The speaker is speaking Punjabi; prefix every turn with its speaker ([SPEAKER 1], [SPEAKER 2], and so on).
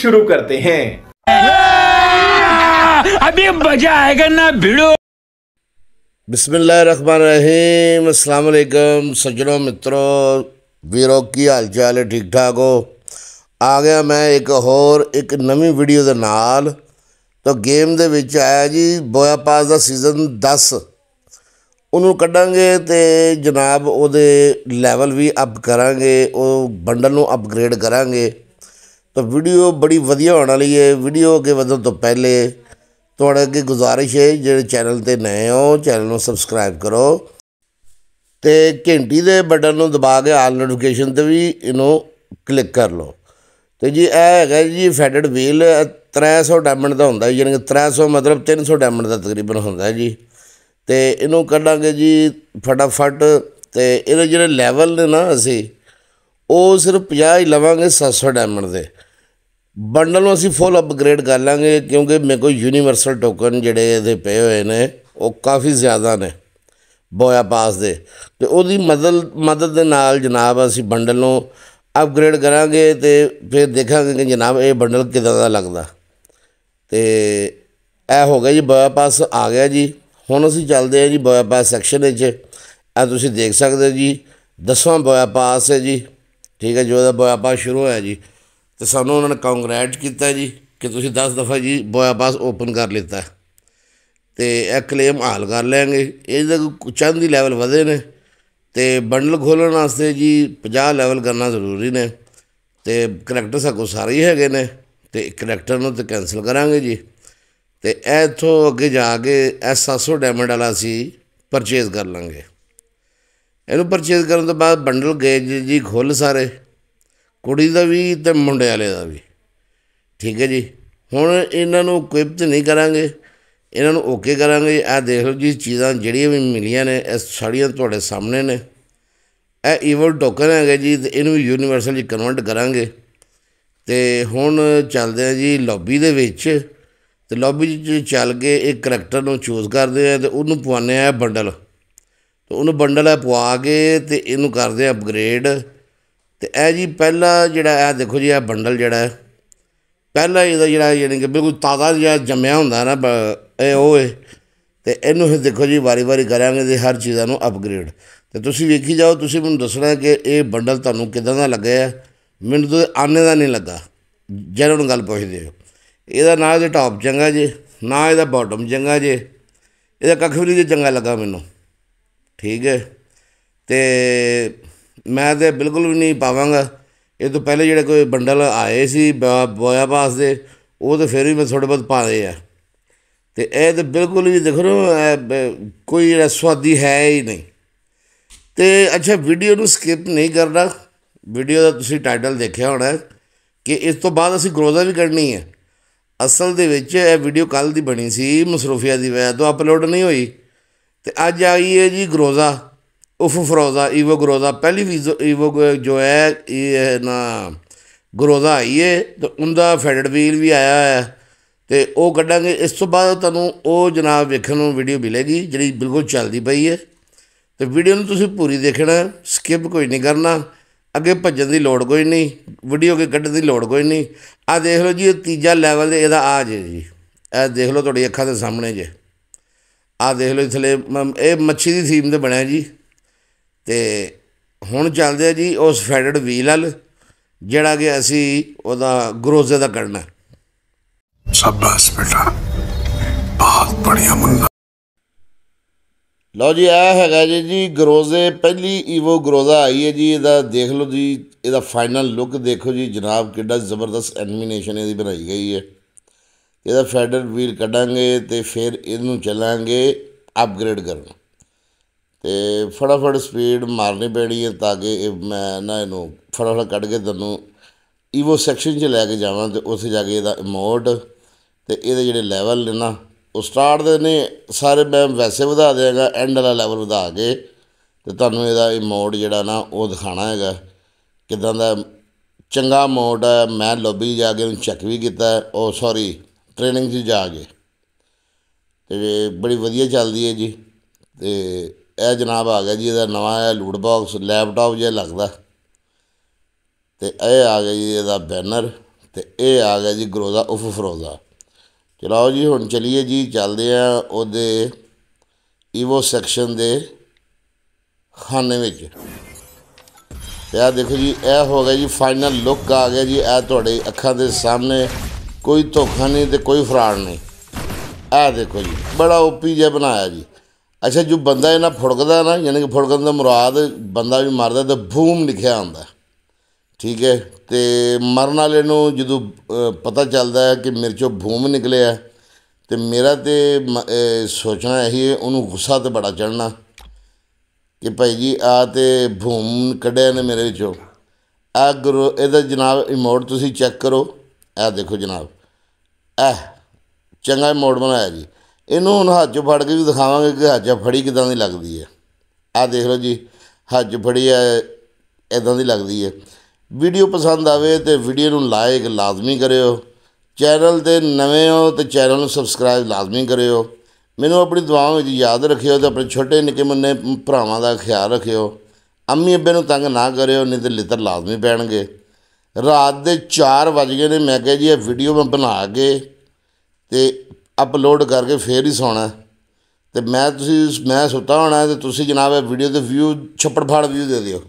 [SPEAKER 1] शुरू करते हैं अभी मजा आएगा ना भिड़ो बिस्मिल्लाम असलकम सज्जनों मित्रों ਵੀਰੋ ਕੀ ਹਾਲ ਚਾਲ ਹੈ ਠੀਕ ਠਾਕ ਹੋ ਆ ਗਿਆ ਮੈਂ ਇੱਕ ਹੋਰ ਇੱਕ ਨਵੀਂ ਵੀਡੀਓ ਦੇ ਨਾਲ ਤਾਂ ਗੇਮ ਦੇ ਵਿੱਚ ਆਇਆ ਜੀ ਬੋਇਆ ਪਾਸ ਦਾ ਸੀਜ਼ਨ 10 ਉਹਨੂੰ ਕੱਢਾਂਗੇ ਤੇ ਜਨਾਬ ਉਹਦੇ ਲੈਵਲ ਵੀ ਅਪ ਕਰਾਂਗੇ ਉਹ ਬੰਡਲ ਨੂੰ ਅਪਗ੍ਰੇਡ ਕਰਾਂਗੇ ਤਾਂ ਵੀਡੀਓ ਬੜੀ ਵਧੀਆ ਹੋਣ ਵਾਲੀ ਹੈ ਵੀਡੀਓ ਅੱਗੇ ਵਧਣ ਤੋਂ ਪਹਿਲੇ ਤੁਹਾਡੇ ਅੱਗੇ ਗੁਜ਼ਾਰਿਸ਼ ਹੈ ਜਿਹੜੇ ਚੈਨਲ ਤੇ ਨਏ ਹੋ ਚੈਨਲ ਨੂੰ ਸਬਸਕ੍ਰਾਈਬ ਕਰੋ ਤੇ ਘੰਟੀ ਦੇ ਬਟਨ ਨੂੰ ਦਬਾ ਕੇ ਆਲ ਨੋਟੀਫਿਕੇਸ਼ਨ ਤੇ ਵੀ ਇਹਨੂੰ ਕਲਿੱਕ ਕਰ ਲਓ ਤੇ ਜੀ ਇਹ ਹੈਗਾ ਜੀ ਫੈਡਡ ਵੀਲ 300 ਡਾਇਮੰਡ ਦਾ ਹੁੰਦਾ ਯਾਨੀ ਕਿ 300 ਮਤਲਬ 300 ਡਾਇਮੰਡ ਦਾ ਤਕਰੀਬਨ ਹੁੰਦਾ ਜੀ ਤੇ ਇਹਨੂੰ ਕੱਢਾਂਗੇ ਜੀ ਫਟਾਫਟ ਤੇ ਇਹਦੇ ਜਿਹੜੇ ਲੈਵਲ ਨੇ ਨਾ ਅਸੀਂ ਉਹ ਸਿਰਫ 50 ਹੀ ਲਵਾਂਗੇ 700 ਡਾਇਮੰਡ ਦੇ ਬੰਡਲ ਨੂੰ ਅਸੀਂ ਫੁੱਲ ਅਪਗ੍ਰੇਡ ਕਰ ਲਾਂਗੇ ਕਿਉਂਕਿ ਮੇਰੇ ਕੋਲ ਯੂਨੀਵਰਸਲ ਟੋਕਨ ਜਿਹੜੇ ਇਹਦੇ ਪਏ ਹੋਏ ਨੇ ਉਹ ਕਾਫੀ ਜ਼ਿਆਦਾ ਨੇ ਬੋਇਆ ਪਾਸ ਦੇ ਤੇ ਉਹਦੀ ਮਦਦ ਮਦਦ ਦੇ ਨਾਲ ਜਨਾਬ ਅਸੀਂ ਬੰਡਲ ਨੂੰ ਅਪਗ੍ਰੇਡ ਕਰਾਂਗੇ ਤੇ ਫਿਰ ਦੇਖਾਂਗੇ ਕਿ ਜਨਾਬ ਇਹ ਬੰਡਲ ਕਿਦਾਂ ਦਾ ਲੱਗਦਾ ਤੇ ਇਹ ਹੋ ਗਿਆ ਜੀ ਬੋਇਆ ਪਾਸ ਆ ਗਿਆ ਜੀ ਹੁਣ ਅਸੀਂ ਚੱਲਦੇ ਆ ਜੀ ਬੋਇਆ ਪਾਸ ਸੈਕਸ਼ਨ ਵਿੱਚ ਇਹ ਤੁਸੀਂ ਦੇਖ ਸਕਦੇ ਜੀ ਦਸਵਾਂ ਬੋਇਆ ਪਾਸ ਹੈ ਜੀ ਠੀਕ ਹੈ ਜੋ ਦਾ ਬੋਇਆ ਪਾਸ ਸ਼ੁਰੂ ਹੋਇਆ ਜੀ ਤੇ ਸਾਨੂੰ ਉਹਨਾਂ ਨੇ ਕੰਗ੍ਰੈਟ ਕੀਤਾ ਜੀ ਕਿ ਤੁਸੀਂ 10 ਦਫਾ ਜੀ ਬਸ ਓਪਨ ਕਰ ਲਿੱਤਾ ਤੇ ਇਹ ਕਲੇਮ ਹਾਲ ਕਰ ਲੈਣਗੇ ਇਹਦਾ ਚੰਦ ਹੀ ਲੈਵਲ ਵਧੇ ਨੇ ਤੇ ਬੰਡਲ ਖੋਲਣ ਵਾਸਤੇ ਜੀ 50 ਲੈਵਲ ਕਰਨਾ ਜ਼ਰੂਰੀ ਨੇ ਤੇ ਕਰੈਕਟਰ ਸਾਕੋ ਸਾਰੇ ਹੀ ਹੈਗੇ ਨੇ ਤੇ ਕਰੈਕਟਰ ਨੂੰ ਤੇ ਕੈਨਸਲ ਕਰਾਂਗੇ ਜੀ ਤੇ ਇਥੋਂ ਅੱਗੇ ਜਾ ਕੇ ਐਸ 700 ਡਾਇਮੰਡ ਵਾਲਾ ਸੀ ਪਰਚੇਜ਼ ਕਰ ਲਾਂਗੇ ਇਹਨੂੰ ਪਰਚੇਜ਼ ਕਰਨ ਤੋਂ ਬਾਅਦ ਬੰਡਲ ਗਏ ਜੀ ਖੁੱਲ ਸਾਰੇ ਕੁੜੀ ਦਾ ਵੀ ਤੇ ਮੁੰਡੇ ਵਾਲੇ ਦਾ ਵੀ ਠੀਕ ਹੈ ਜੀ ਹੁਣ ਇਹਨਾਂ ਨੂੰ ਕੁਇਪਤ ਨਹੀਂ ਕਰਾਂਗੇ ਇਹਨਾਂ ਨੂੰ ਓਕੇ ਕਰਾਂਗੇ ਆ ਦੇਖ ਲਓ ਜੀ ਚੀਜ਼ਾਂ ਜਿਹੜੀਆਂ ਵੀ ਮਿਲੀਆਂ ਨੇ ਇਹ ਸਾਰੀਆਂ ਤੁਹਾਡੇ ਸਾਹਮਣੇ ਨੇ ਇਹ ਈਵਲ ਟੋਕਨ ਹੈਗਾ ਜੀ ਤੇ ਇਹਨੂੰ ਯੂਨੀਵਰਸਲ ਜੀ ਕਨਵਰਟ ਕਰਾਂਗੇ ਤੇ ਹੁਣ ਚੱਲਦੇ ਆ ਜੀ ਲੌਬੀ ਦੇ ਵਿੱਚ ਤੇ ਲੌਬੀ 'ਚ ਚੱਲ ਕੇ ਇੱਕ ਕਰੈਕਟਰ ਨੂੰ ਚੂਜ਼ ਕਰਦੇ ਆ ਤੇ ਉਹਨੂੰ ਪਵਾਉਣੇ ਆ ਬੰਡਲ ਤੇ ਉਹਨੂੰ ਬੰਡਲ ਆ ਪਵਾ ਕੇ ਤੇ ਇਹਨੂੰ ਕਰਦੇ ਆ ਅਪਗ੍ਰੇਡ ਤੇ ਇਹ ਜੀ ਪਹਿਲਾ ਜਿਹੜਾ ਇਹ ਦੇਖੋ ਜੀ ਇਹ ਬੰਡਲ ਜਿਹੜਾ ਹੈ ਪਹਿਲਾ ਇਹਦਾ ਜਿਹੜਾ ਯਾਨੀ ਕਿ ਬਿਲਕੁਲ ਤਾਜ਼ਾ ਜਿਹਾ ਜੰਮਿਆ ਹੁੰਦਾ ਨਾ ਇਹ ਉਹ ਹੈ ਤੇ ਇਹਨੂੰ ਹੀ ਦੇਖੋ ਜੀ ਵਾਰੀ-ਵਾਰੀ ਕਰਾਂਗੇ ਤੇ ਹਰ ਚੀਜ਼ਾਂ ਨੂੰ ਅਪਗ੍ਰੇਡ ਤੇ ਤੁਸੀਂ ਵੇਖੀ ਜਾਓ ਤੁਸੀਂ ਮੈਨੂੰ ਦੱਸਣਾ ਕਿ ਇਹ ਬੰਡਲ ਤੁਹਾਨੂੰ ਕਿਦਾਂ ਦਾ ਲੱਗਿਆ ਮੈਨੂੰ ਤਾਂ ਆਨੇ ਦਾ ਨਹੀਂ ਲੱਗਾ ਜਦੋਂ ਨੂੰ ਗੱਲ ਪੁੱਛਦੇ ਹੋ ਇਹਦਾ ਨਾ ਇਹਦਾ ਟਾਪ ਚੰਗਾ ਜੀ ਨਾ ਇਹਦਾ ਬਾਟਮ ਚੰਗਾ ਜੀ ਇਹਦਾ ਕੱਖ ਵੀ ਨਹੀਂ ਚੰਗਾ ਲੱਗਾ ਮੈਨੂੰ ਠੀਕ ਹੈ ਤੇ ਮੈਂ ਤੇ ਬਿਲਕੁਲ ਵੀ ਨਹੀਂ ਪਾਵਾਂਗਾ ਇਹ ਤੋਂ ਪਹਿਲੇ ਜਿਹੜੇ ਕੋਈ ਬੰਡਲ ਆਏ ਸੀ ਬੋਇਆ ਪਾਸ ਦੇ ਉਹ ਤਾਂ ਫਿਰ ਵੀ ਮੈਂ ਥੋੜੇ ਬਹੁਤ ਪਾਦੇ ਆ ਤੇ ਇਹ ਤਾਂ ਬਿਲਕੁਲ ਵੀ ਰੋ ਕੋਈ ਜਿਹੜਾ ਸਵਾਦੀ ਹੈ ਹੀ ਨਹੀਂ ਤੇ ਅੱਛਾ ਵੀਡੀਓ ਨੂੰ ਸਕਿਪ ਨਹੀਂ ਕਰਨਾ ਵੀਡੀਓ ਦਾ ਤੁਸੀਂ ਟਾਈਟਲ ਦੇਖਿਆ ਹੋਣਾ ਕਿ ਇਸ ਤੋਂ ਬਾਅਦ ਅਸੀਂ ਗਰੋਜ਼ਾ ਵੀ ਕਰਨੀ ਹੈ ਅਸਲ ਦੇ ਵਿੱਚ ਇਹ ਵੀਡੀਓ ਕੱਲ ਦੀ ਬਣੀ ਸੀ ਮਸਰੂਫੀਆ ਦੀ ਵਜ੍ਹਾ ਤੋਂ ਅਪਲੋਡ ਨਹੀਂ ਹੋਈ ਤੇ ਅੱਜ ਆਈ ਹੈ ਜੀ ਗਰੋਜ਼ਾ उफरोज़ा ईवो ग्रोज़ा पहली भी ईवो ਜੋ ਹੈ ਇਹ ਨਾ ਗਰੋਜ਼ਾ ਆਈਏ ਤੇ ਉਹਦਾ ਫੈਡਡ ਵੀਲ ਵੀ ਆਇਆ ਹੈ ਤੇ ਉਹ ਕੱਢਾਂਗੇ ਇਸ ਤੋਂ ਬਾਅਦ ਤੁਹਾਨੂੰ ਉਹ ਜਨਾਬ ਵੇਖਣ ਨੂੰ ਵੀਡੀਓ ਮਿਲੇਗੀ ਜਿਹੜੀ ਬਿਲਕੁਲ ਚੱਲਦੀ ਪਈ ਹੈ ਤੇ ਵੀਡੀਓ ਨੂੰ ਤੁਸੀਂ ਪੂਰੀ ਦੇਖਣਾ ਸਕਿਪ ਕੋਈ ਨਹੀਂ ਕਰਨਾ ਅੱਗੇ ਭੱਜਣ ਦੀ ਲੋੜ ਕੋਈ ਨਹੀਂ ਵੀਡੀਓ ਕੇ ਕੱਢਣ ਦੀ ਲੋੜ ਕੋਈ ਨਹੀਂ ਆ ਦੇਖ ਲਓ ਜੀ ਇਹ ਤੀਜਾ ਲੈਵਲ ਦੇ ਇਹਦਾ ਆ ਜੇ ਜੀ ਇਹ ਦੇਖ ਲਓ ਤੁਹਾਡੀ ਅੱਖਾਂ ਦੇ ਸਾਹਮਣੇ ਜੇ ਆ ਦੇਖ ਲਓ ਥਲੇ ਇਹ ਮੱਛੀ ਦੀ ਥੀਮ ਤੇ ਬਣਿਆ ਜੀ ਤੇ ਹੁਣ ਚੱਲਦੇ ਜੀ ਉਸ ਫੈਡਡ ਵੀਲ ਵਾਲ ਜਿਹੜਾ ਕਿ ਅਸੀਂ ਉਹਦਾ ਗਰੋਜ਼ੇ ਦਾ ਕਰਨਾ ਸ਼ਾਬਾਸ਼ ਬੇਟਾ ਬਹੁਤ ਬੜੀਆ ਮੁੰਡਾ ਲਓ ਜੀ ਆ ਹੈਗਾ ਜੀ ਜੀ ਗਰੋਜ਼ੇ ਪਹਿਲੀ ਈਵੋ ਗਰੋਜ਼ਾ ਆਈ ਹੈ ਜੀ ਇਹਦਾ ਦੇਖ ਲਓ ਜੀ ਇਹਦਾ ਫਾਈਨਲ ਲੁੱਕ ਦੇਖੋ ਜੀ ਜਨਾਬ ਕਿੱਡਾ ਜ਼ਬਰਦਸਤ ਐਨੀਮੇਸ਼ਨ ਇਹਦੀ ਬਣਾਈ ਗਈ ਹੈ ਇਹਦਾ ਫੈਡਰ ਵੀਲ ਕੱਢਾਂਗੇ ਤੇ ਫਿਰ ਇਹਨੂੰ ਚਲਾਾਂਗੇ ਅਪਗ੍ਰੇਡ ਕਰਨਾ ਤੇ ਫੜਾਫੜ ਸਪੀਡ ਮਾਰਨੀ ਪੈਣੀ ਹੈ ਤਾਂ ਕਿ ਇਹ ਮੈਂ ਨਾ ਇਹਨੂੰ ਫੜਾਫੜ ਕੱਢ ਕੇ ਤੁਹਾਨੂੰ ਈਵੋ ਸੈਕਸ਼ਨ 'ਚ ਲੈ ਕੇ ਜਾਵਾਂ ਤੇ ਉੱਥੇ ਜਾ ਕੇ ਇਹਦਾ ਮੋਡ ਤੇ ਇਹਦੇ ਜਿਹੜੇ ਲੈਵਲ ਨੇ ਨਾ ਉਹ ਸਟਾਰਟ ਦੇ ਨੇ ਸਾਰੇ ਮੈਂ ਵੈਸੇ ਵਧਾ ਦੇਗਾ ਐਂਡ ਵਾਲਾ ਲੈਵਲ ਵਧਾ ਕੇ ਤੇ ਤੁਹਾਨੂੰ ਇਹਦਾ ਇਹ ਮੋਡ ਜਿਹੜਾ ਨਾ ਉਹ ਦਿਖਾਣਾ ਹੈਗਾ ਕਿਦਾਂ ਦਾ ਚੰਗਾ ਮੋਡ ਹੈ ਮੈਂ ਲੋਬੀ ਜਾ ਕੇ ਉਹਨੂੰ ਚੈੱਕ ਵੀ ਕੀਤਾ ਉਹ ਸੌਰੀ ਟ੍ਰੇਨਿੰਗ 'ਚ ਜਾ ਕੇ ਤੇ ਬੜੀ ਵਧੀਆ ਚੱਲਦੀ ਹੈ ਜੀ ਤੇ ਇਹ ਜਨਾਬ ਆ ਗਿਆ ਜੀ ਇਹਦਾ ਨਵਾਂ ਹੈ ਲੂਟ ਬਾਕਸ ਲੈਪਟਾਪ ਜੇ ਲੱਗਦਾ ਤੇ ਇਹ ਆ ਗਿਆ ਜੀ ਇਹਦਾ ਬੈਨਰ ਤੇ ਇਹ ਆ ਗਿਆ ਜੀ ਗਰੋਜ਼ਾ ਉਫ ਫਰੋਜ਼ਾ ਚਲੋ ਜੀ ਹੁਣ ਚਲਿਏ ਜੀ ਚੱਲਦੇ ਆ ਉਹਦੇ ਈਵੋ ਸੈਕਸ਼ਨ ਦੇ ਖਾਨੇ ਵਿੱਚ ਤੇ ਆ ਦੇਖੋ ਜੀ ਇਹ ਹੋ ਗਿਆ ਜੀ ਫਾਈਨਲ ਲੁੱਕ ਆ ਗਿਆ ਜੀ ਇਹ ਤੁਹਾਡੇ ਅੱਖਾਂ ਦੇ ਸਾਹਮਣੇ ਕੋਈ ਧੋਖਾ ਨਹੀਂ ਤੇ ਕੋਈ ਫਰਾਡ ਨਹੀਂ ਆ ਦੇਖੋ ਜੀ ਬੜਾ ਓਪੀ ਜਿਹਾ ਬਣਾਇਆ ਜੀ ਅੱਛਾ ਜੋ ਬੰਦਾ ਇਹਨਾਂ ਫੁੜਕਦਾ ਨਾ ਯਾਨੀ ਕਿ ਫੁੜਕਣ ਦਾ ਮੁਰਾਦ ਬੰਦਾ ਵੀ ਮਰਦਾ ਤੇ ਭੂਮ ਲਿਖਿਆ ਹੁੰਦਾ ਠੀਕ ਹੈ ਤੇ ਮਰਨ ਵਾਲੇ ਨੂੰ ਜਦੋਂ ਪਤਾ ਚੱਲਦਾ ਹੈ ਕਿ ਮੇਰੇ ਚੋਂ ਭੂਮ ਨਿਕਲਿਆ ਤੇ ਮੇਰਾ ਤੇ ਸੋਚਣਾ ਇਹੀ ਹੈ ਉਹਨੂੰ ਗੁੱਸਾ ਤੇ ਬੜਾ ਚੜਨਾ ਕਿ ਭਾਈ ਜੀ ਆ ਤੇ ਭੂਮ ਕੱਢਿਆ ਨੇ ਮੇਰੇ ਵਿੱਚੋਂ ਆ ਗੁਰੂ ਇਹਦਾ ਜਨਾਬ ਇਮੋਟ ਤੁਸੀਂ ਚੈੱਕ ਕਰੋ ਆ ਦੇਖੋ ਜਨਾਬ ਇਹ ਚੰਗਾ ਮੋੜ ਬਣਾਇਆ ਜੀ ਇਹਨੂੰ ਹੁਣ ਹੱਜ ਫੜ ਕੇ ਵੀ ਦਿਖਾਵਾਂਗੇ ਕਿ ਹੱਜ ਫੜੀ ਕਿਦਾਂ ਦੀ ਲੱਗਦੀ ਹੈ ਆਹ ਦੇਖ ਲਓ ਜੀ ਹੱਜ ਫੜੀ ਹੈ ਇਦਾਂ ਦੀ ਲੱਗਦੀ ਹੈ ਵੀਡੀਓ ਪਸੰਦ ਆਵੇ ਤੇ ਵੀਡੀਓ ਨੂੰ ਲਾਈਕ ਲਾਜ਼ਮੀ ਕਰਿਓ ਚੈਨਲ ਤੇ ਨਵੇਂ ਹੋ ਤੇ ਚੈਨਲ ਨੂੰ ਸਬਸਕ੍ਰਾਈਬ ਲਾਜ਼ਮੀ ਕਰਿਓ ਮੈਨੂੰ ਆਪਣੀ ਦੁਆਵਾਂ ਵਿੱਚ ਯਾਦ ਰੱਖਿਓ ਤੇ ਆਪਣੇ ਛੋਟੇ ਨਿੱਕੇ ਮੁੰਨੇ ਭਰਾਵਾਂ ਦਾ ਖਿਆਲ ਰੱਖਿਓ ਅੰਮੀ ਅੱਬੇ ਨੂੰ ਤੰਗ ਨਾ ਕਰਿਓ ਨਹੀਂ ਤੇ ਲਿੱਤਰ ਲਾਜ਼ਮੀ ਪੈਣਗੇ ਰਾਤ ਦੇ 4 ਵਜ ਗਏ ਨੇ ਮੈਂ ਕਿਹਾ ਜੀ ਇਹ ਵੀਡੀਓ ਮੈਂ ਬਣਾ ਕੇ ਤੇ ਅਪਲੋਡ ਕਰਕੇ ਫੇਰ ਹੀ ਸੌਣਾ ਤੇ ਮੈਂ ਤੁਸੀਂ ਮੈਂ ਸੁੱਤਾ ਹੋਣਾ ਤੇ ਤੁਸੀਂ ਜਨਾਬ ਇਹ ਵੀਡੀਓ ਦੇ ਵਿਊ ਛੱਪੜ ਫਾੜ ਵੀਊ ਦੇ ਦਿਓ